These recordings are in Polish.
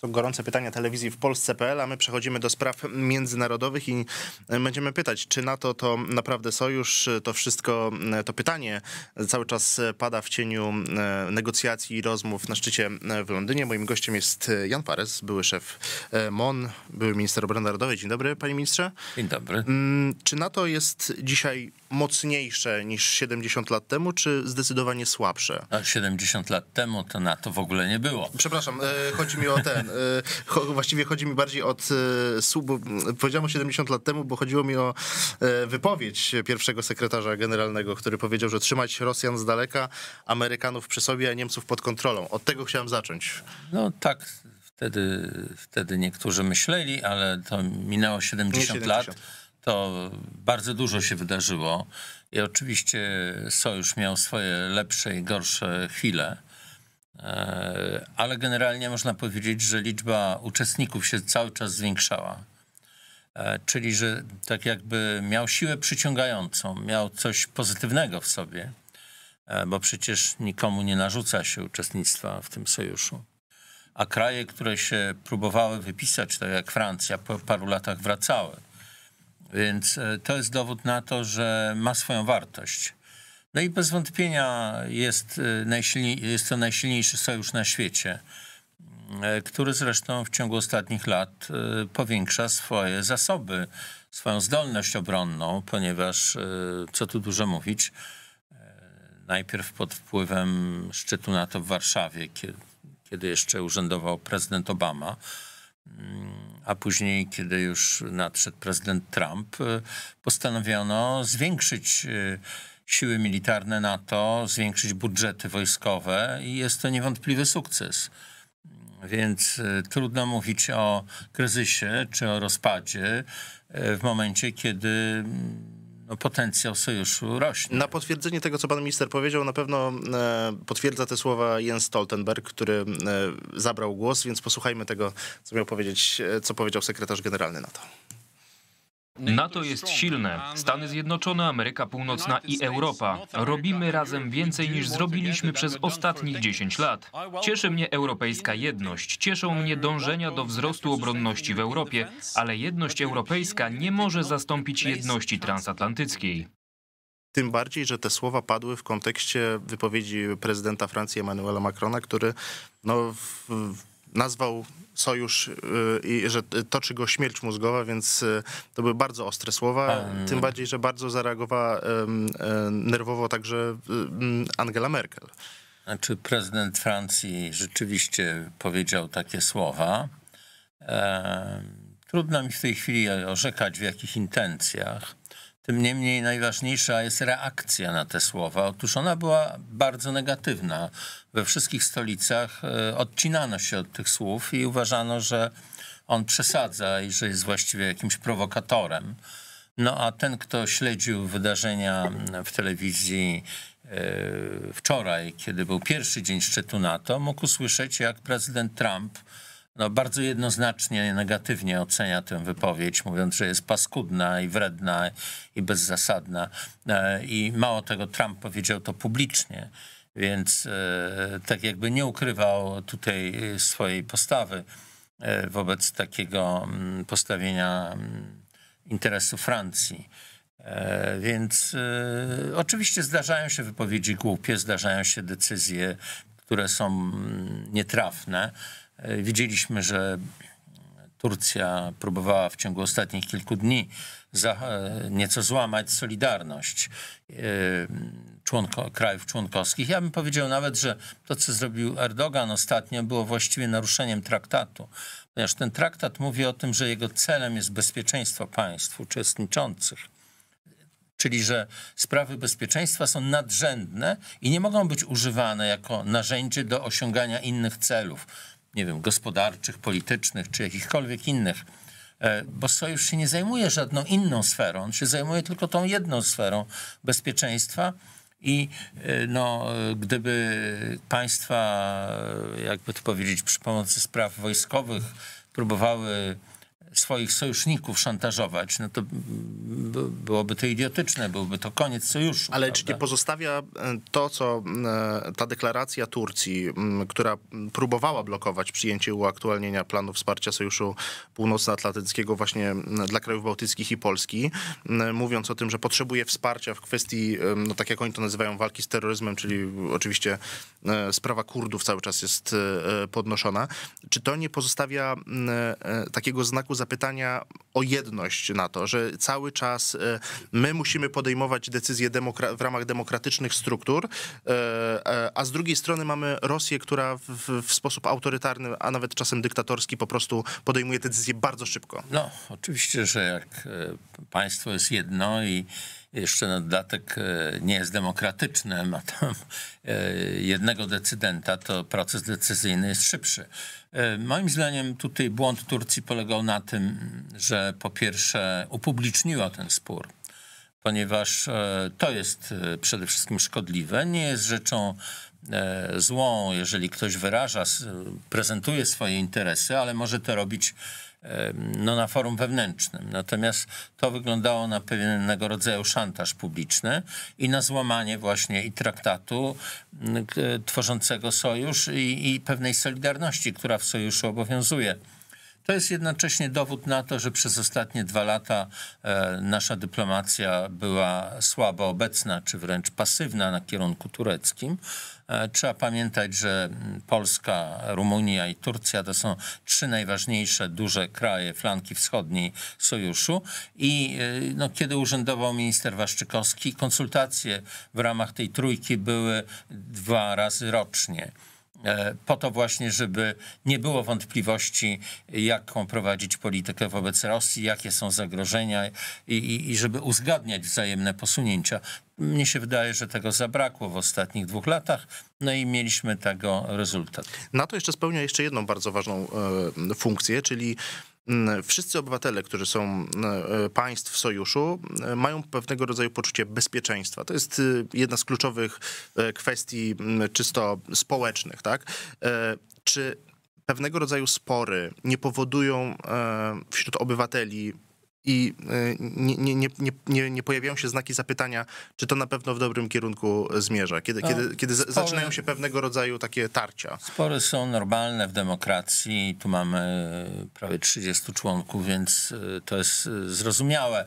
są gorące pytania telewizji w Polsce.pl, a my przechodzimy do spraw międzynarodowych i będziemy pytać, czy NATO to naprawdę sojusz? To wszystko, to pytanie cały czas pada w cieniu e, negocjacji i rozmów na szczycie e, w Londynie. Moim gościem jest e, Jan Pares, były szef MON, były minister obrony narodowej. Dzień dobry, panie ministrze. Dzień dobry. Mm, czy NATO jest dzisiaj mocniejsze niż 70 lat temu, czy zdecydowanie słabsze? A 70 lat temu to NATO w ogóle nie było. Przepraszam, e, chodzi mi o ten. E, cho, właściwie chodzi mi bardziej od e, sub. Powiedziałem 70 lat temu, bo chodziło mi o e, wypowiedź pierwszego sekretarza generalnego, który powiedział, że trzymać Rosjan z daleka, Amerykanów przy sobie, a Niemców pod kontrolą. Od tego chciałem zacząć. No tak. Wtedy, wtedy niektórzy myśleli, ale to minęło 70. 70. lat to bardzo dużo się wydarzyło i oczywiście sojusz miał swoje lepsze i gorsze chwile, e, ale generalnie można powiedzieć, że liczba uczestników się cały czas zwiększała. E, czyli, że tak jakby miał siłę przyciągającą, miał coś pozytywnego w sobie, e, bo przecież nikomu nie narzuca się uczestnictwa w tym sojuszu a kraje, które się próbowały wypisać, tak jak Francja, po paru latach wracały. Więc e, to jest dowód na to, że ma swoją wartość. No i bez wątpienia jest, e, najsilniej, jest to najsilniejszy sojusz na świecie, e, który zresztą w ciągu ostatnich lat powiększa swoje zasoby, swoją zdolność obronną, ponieważ, co tu dużo mówić, najpierw pod wpływem szczytu NATO w Warszawie, kiedy jeszcze urzędował prezydent Obama, mm, a później, kiedy już nadszedł prezydent Trump, y, postanowiono zwiększyć y, siły militarne NATO, zwiększyć budżety wojskowe i jest to niewątpliwy sukces. Więc y, trudno mówić o kryzysie czy o rozpadzie w momencie, kiedy mm, no, potencjał sojuszu rośnie. Na potwierdzenie tego, co pan minister powiedział, na pewno e, potwierdza te słowa Jens Stoltenberg, który e, zabrał głos, więc posłuchajmy tego, co miał powiedzieć, e, co powiedział sekretarz generalny NATO. NATO jest silne. Stany Zjednoczone, Ameryka Północna i Europa. Robimy razem więcej niż zrobiliśmy przez ostatnich 10 lat. Cieszy mnie europejska jedność, cieszą mnie dążenia do wzrostu obronności w Europie, ale jedność europejska nie może zastąpić jedności transatlantyckiej. Tym bardziej, że te słowa padły w kontekście wypowiedzi prezydenta Francji Emmanuela Macrona, który no, w, w nazwał sojusz y, i że toczy go śmierć mózgowa, więc y, to były bardzo ostre słowa, tym bardziej, że bardzo zareagowała e, nerwowo także mm, Angela Merkel. Znaczy prezydent Francji rzeczywiście powiedział takie słowa. Trudno mi w tej chwili orzekać w jakich intencjach. Tym niemniej najważniejsza jest reakcja na te słowa. Otóż ona była bardzo negatywna. We wszystkich stolicach e, odcinano się od tych słów i uważano, że on przesadza i że jest właściwie jakimś prowokatorem. No a ten, kto śledził wydarzenia w telewizji e, wczoraj, kiedy był pierwszy dzień szczytu NATO, mógł usłyszeć, jak prezydent Trump no, bardzo jednoznacznie negatywnie ocenia tę wypowiedź, mówiąc, że jest paskudna i wredna i bezzasadna. E, I mało tego, Trump powiedział to publicznie, więc e, tak jakby nie ukrywał tutaj e, swojej postawy wobec takiego mm, postawienia mm, interesu Francji. Więc oczywiście zdarzają się wypowiedzi głupie, zdarzają się decyzje, które są mm, nietrafne E, widzieliśmy, że Turcja próbowała w ciągu ostatnich kilku dni e, nieco złamać solidarność e, członko, krajów członkowskich. Ja bym powiedział nawet, że to, co zrobił Erdogan ostatnio, było właściwie naruszeniem traktatu, ponieważ ten traktat mówi o tym, że jego celem jest bezpieczeństwo państw uczestniczących. Czyli, że sprawy bezpieczeństwa są nadrzędne i nie mogą być używane jako narzędzie do osiągania innych celów nie wiem, gospodarczych, politycznych czy jakichkolwiek innych. E, bo sojusz się nie zajmuje żadną inną sferą, on się zajmuje tylko tą jedną sferą bezpieczeństwa. I e, no, gdyby państwa, e, jakby to powiedzieć, przy pomocy spraw wojskowych próbowały swoich sojuszników szantażować, no to byłoby to idiotyczne, byłby to koniec sojuszu. Ale prawda? czy nie pozostawia e, to, co e, ta deklaracja Turcji, która próbowała blokować przyjęcie uaktualnienia planu wsparcia Sojuszu Północnoatlantyckiego właśnie dla krajów bałtyckich i Polski, mówiąc o tym, że potrzebuje wsparcia w kwestii, no tak jak oni to nazywają, walki z terroryzmem, czyli oczywiście e, sprawa Kurdów cały czas jest podnoszona. Czy to nie pozostawia takiego znaku zapytania o jedność na to, że cały czas e, my musimy podejmować decyzje w ramach demokratycznych struktur, e, e, a z drugiej strony mamy Rosję, która w, w sposób autorytarny, a nawet czasem dyktatorski po prostu podejmuje decyzje bardzo szybko. No, oczywiście, że jak państwo jest jedno i jeszcze na dodatek e, nie jest demokratyczny, ma tam e, jednego decydenta, to proces decyzyjny jest szybszy. E, moim zdaniem tutaj błąd Turcji polegał na tym, że po pierwsze upubliczniła ten spór, ponieważ to jest przede wszystkim szkodliwe. Nie jest rzeczą złą, jeżeli ktoś wyraża, prezentuje swoje interesy, ale może to robić no, na forum wewnętrznym. Natomiast to wyglądało na pewnego rodzaju szantaż publiczny i na złamanie właśnie i traktatu mm, tworzącego sojusz i, i pewnej solidarności, która w sojuszu obowiązuje. To jest jednocześnie dowód na to, że przez ostatnie dwa lata e, nasza dyplomacja była słabo obecna, czy wręcz pasywna na kierunku tureckim. E, trzeba pamiętać, że Polska, Rumunia i Turcja to są trzy najważniejsze duże kraje flanki wschodniej sojuszu. I e, no, kiedy urzędował minister Waszczykowski, konsultacje w ramach tej trójki były dwa razy rocznie. E, po to właśnie, żeby nie było wątpliwości, jaką prowadzić politykę wobec Rosji, jakie są zagrożenia i, i, i żeby uzgadniać wzajemne posunięcia. Mnie się wydaje, że tego zabrakło w ostatnich dwóch latach, no i mieliśmy tego rezultat. NATO jeszcze spełnia jeszcze jedną bardzo ważną e, funkcję, czyli Mm, wszyscy obywatele, którzy są mm, e, państw sojuszu, e, mają pewnego rodzaju poczucie bezpieczeństwa. To jest e, jedna z kluczowych kwestii mm, czysto społecznych, tak? Czy pewnego rodzaju spory nie powodują wśród obywateli i y, nie, nie, nie, nie, pojawiają się znaki zapytania, czy to na pewno w dobrym kierunku zmierza, kiedy, kiedy, no, kiedy spory, zaczynają się pewnego rodzaju takie tarcia. Spory są normalne w demokracji, tu mamy y, prawie 30 członków, więc y, to jest zrozumiałe.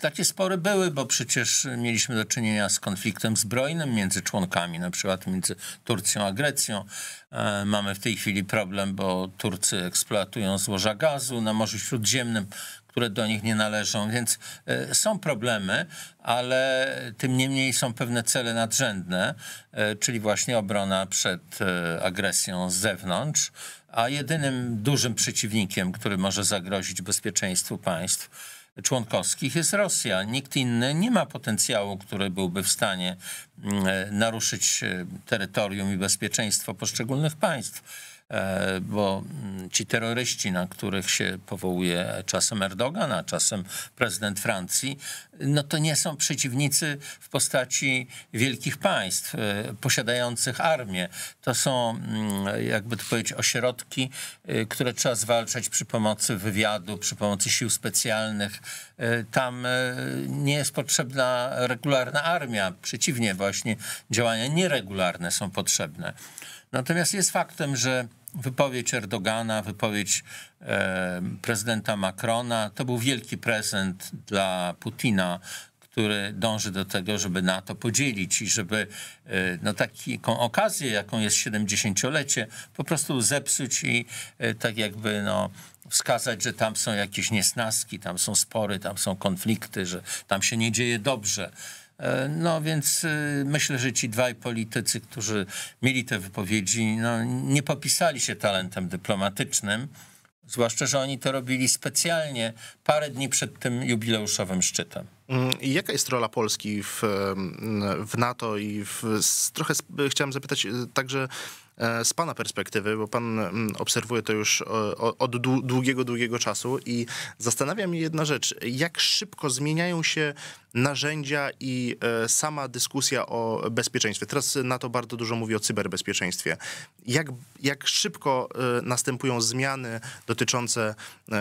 Takie spory były, bo przecież mieliśmy do czynienia z konfliktem zbrojnym między członkami, na przykład między Turcją a Grecją. E, mamy w tej chwili problem, bo Turcy eksploatują złoża gazu na Morzu Śródziemnym, które do nich nie należą, więc e, są problemy, ale tym niemniej są pewne cele nadrzędne, e, czyli właśnie obrona przed e, agresją z zewnątrz, a jedynym dużym przeciwnikiem, który może zagrozić bezpieczeństwu państw, członkowskich jest Rosja. Nikt inny nie ma potencjału, który byłby w stanie mm, naruszyć terytorium i bezpieczeństwo poszczególnych państw. E, bo mm, ci terroryści, na których się powołuje czasem Erdogan, a czasem prezydent Francji, no to nie są przeciwnicy w postaci wielkich państw e, posiadających armię. To są, mm, jakby to powiedzieć, ośrodki, e, które trzeba zwalczać przy pomocy wywiadu, przy pomocy sił specjalnych. Tam nie jest potrzebna regularna armia. Przeciwnie, właśnie działania nieregularne są potrzebne. Natomiast jest faktem, że wypowiedź Erdogana, wypowiedź e, prezydenta Macrona. To był wielki prezent dla Putina, który dąży do tego, żeby NATO podzielić i żeby e, no, taką okazję, jaką jest 70-lecie, po prostu zepsuć i e, tak jakby no, wskazać, że tam są jakieś niesnaski, tam są spory, tam są konflikty, że tam się nie dzieje dobrze. E, no więc y, myślę, że ci dwaj politycy, którzy mieli te wypowiedzi, no, nie popisali się talentem dyplomatycznym. Zwłaszcza, że oni to robili specjalnie parę dni przed tym jubileuszowym szczytem. Mm, I Jaka jest rola Polski w, w NATO i w, trochę chciałem zapytać y, także E, z Pana perspektywy, bo Pan mm, obserwuje to już e, od długiego, długiego czasu i zastanawia mnie jedna rzecz, jak szybko zmieniają się narzędzia i e, sama dyskusja o bezpieczeństwie. Teraz NATO bardzo dużo mówi o cyberbezpieczeństwie. Jak, jak szybko następują zmiany dotyczące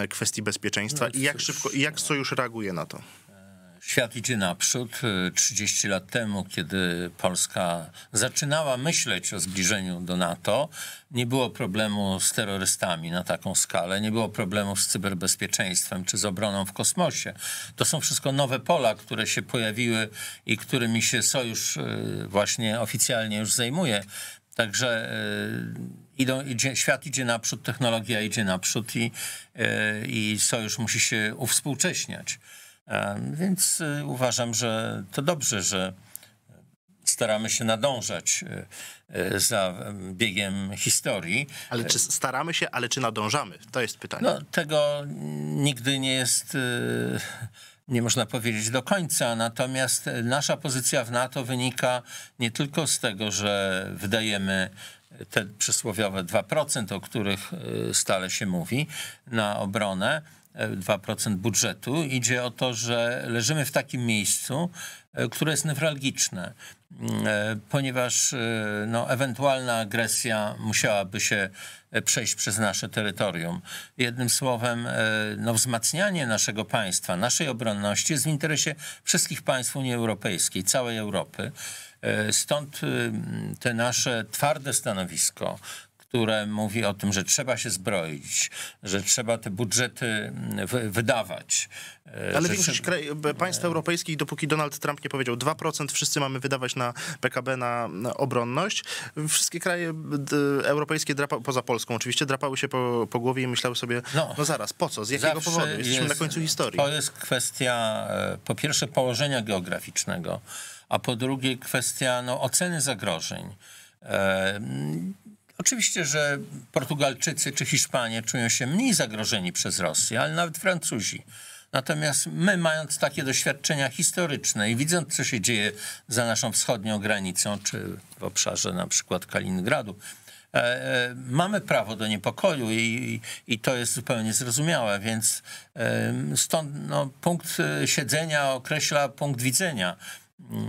kwestii bezpieczeństwa no i jak szybko, jak sojusz reaguje na to? Świat idzie naprzód. 30 y, lat temu, kiedy Polska zaczynała myśleć o zbliżeniu do NATO, nie było problemu z terrorystami na taką skalę, nie było problemów z cyberbezpieczeństwem czy z obroną w kosmosie. To są wszystko nowe pola, które się pojawiły i którymi się sojusz y, właśnie oficjalnie już zajmuje. Także y, idą, idzie, świat idzie naprzód, technologia idzie naprzód i, i sojusz musi się uwspółcześniać. Więc y, uważam, że to dobrze, że staramy się nadążać y, y, za biegiem historii. Ale czy staramy się, ale czy nadążamy? To jest pytanie. No, tego nigdy nie jest, nie można powiedzieć do końca. Natomiast nasza pozycja w NATO wynika nie tylko z tego, że wydajemy te przysłowiowe 2%, o których stale się mówi, na obronę 2% budżetu. Idzie o to, że leżymy w takim miejscu, e, które jest newralgiczne, mm, e, ponieważ e, no, ewentualna agresja musiałaby się przejść przez nasze terytorium. Jednym słowem, no, wzmacnianie naszego państwa, naszej obronności jest w interesie wszystkich państw Unii Europejskiej, całej Europy. Stąd te nasze twarde stanowisko, które mówi o tym, że trzeba się zbroić, że trzeba te budżety mm, wydawać. E, Ale większość się... kraj, państw e. europejskich, dopóki Donald Trump nie powiedział 2%, wszyscy mamy wydawać na PKB, na, obronność, wszystkie kraje europejskie, drapa, poza Polską oczywiście, drapały się po, po głowie i myślały sobie, no, no zaraz, po co, z jakiego powodu, jesteśmy jest, na końcu historii. To jest kwestia, e, po pierwsze, położenia geograficznego, a po drugie kwestia no, oceny zagrożeń. Oczywiście, że Portugalczycy czy Hiszpanie czują się mniej zagrożeni przez Rosję, ale nawet Francuzi. Natomiast my, mając takie doświadczenia historyczne i widząc, co się dzieje za naszą wschodnią granicą, czy w obszarze na przykład Kaliningradu, e, e, mamy prawo do niepokoju i, i to jest zupełnie zrozumiałe, więc e, stąd no, punkt siedzenia określa punkt widzenia.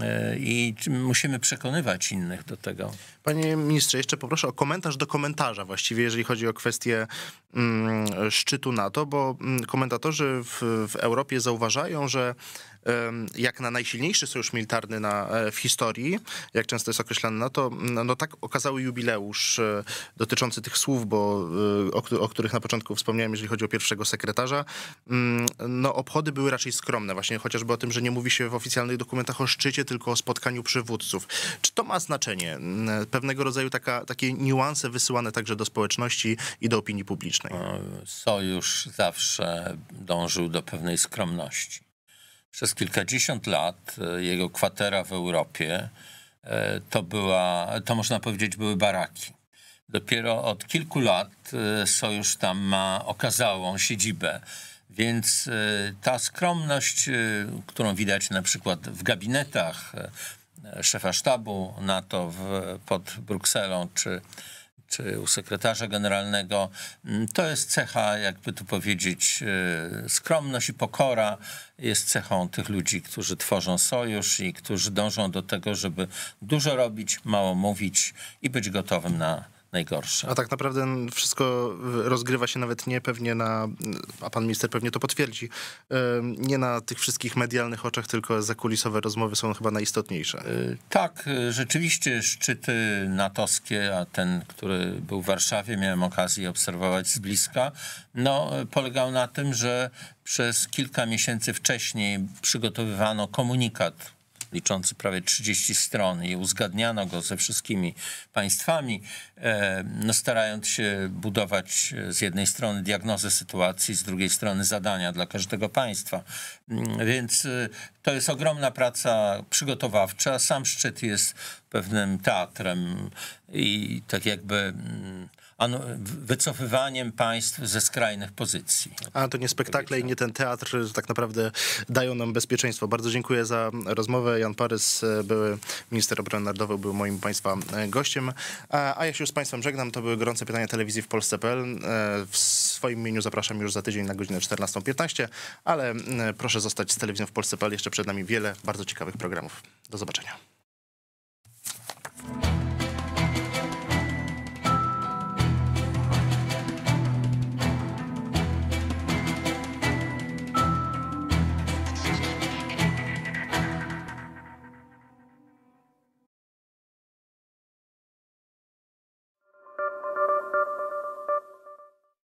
E, i musimy przekonywać innych do tego. Panie ministrze, jeszcze poproszę o komentarz do komentarza właściwie, jeżeli chodzi o kwestię mm, szczytu NATO, bo mm, komentatorzy w, w Europie zauważają, że jak na najsilniejszy sojusz militarny na, e, w historii, jak często jest określany no to no, no tak okazały jubileusz e, dotyczący tych słów, bo e, o, o których na początku wspomniałem, jeżeli chodzi o pierwszego sekretarza, mm, no obchody były raczej skromne, właśnie chociażby o tym, że nie mówi się w oficjalnych dokumentach o szczycie, tylko o spotkaniu przywódców. Czy to ma znaczenie? Mm, pewnego rodzaju taka, takie niuanse wysyłane także do społeczności i do opinii publicznej. Sojusz zawsze dążył do pewnej skromności. Przez kilkadziesiąt lat e, jego kwatera w Europie e, to była, to można powiedzieć, były baraki. Dopiero od kilku lat e, sojusz tam ma okazałą siedzibę. Więc ta skromność, którą widać na przykład w gabinetach szefa sztabu NATO w, pod Brukselą czy czy u sekretarza generalnego. Mm, to jest cecha, jakby tu powiedzieć, e, skromność i pokora jest cechą tych ludzi, którzy tworzą sojusz i którzy dążą do tego, żeby dużo robić, mało mówić i być gotowym na najgorsze. A tak naprawdę wszystko rozgrywa się nawet nie pewnie na, a pan minister pewnie to potwierdzi, nie na tych wszystkich medialnych oczach, tylko zakulisowe rozmowy są chyba najistotniejsze. Y, tak, y, rzeczywiście szczyty natowskie, a ten, który był w Warszawie, miałem okazję obserwować z bliska, no y, polegał na tym, że przez kilka miesięcy wcześniej przygotowywano komunikat liczący prawie 30 stron i uzgadniano go ze wszystkimi państwami, e, no starając się budować e, z jednej strony diagnozę sytuacji, z drugiej strony zadania dla każdego państwa. Mm, więc e, to jest ogromna praca przygotowawcza. Sam szczyt jest pewnym teatrem i tak jakby mm, wycofywaniem państw ze skrajnych pozycji. A to nie spektakle i nie ten teatr że tak naprawdę dają nam bezpieczeństwo. Bardzo dziękuję za rozmowę. Jan Parys, e, były minister obrony narodowej, był moim państwa e, gościem. A ja się już z państwem żegnam. To były gorące pytania telewizji w Polsce.pl. E, w swoim imieniu zapraszam już za tydzień na godzinę 14.15, ale proszę zostać z telewizją w Polsce.pl. Jeszcze przed nami wiele bardzo ciekawych programów. Do zobaczenia.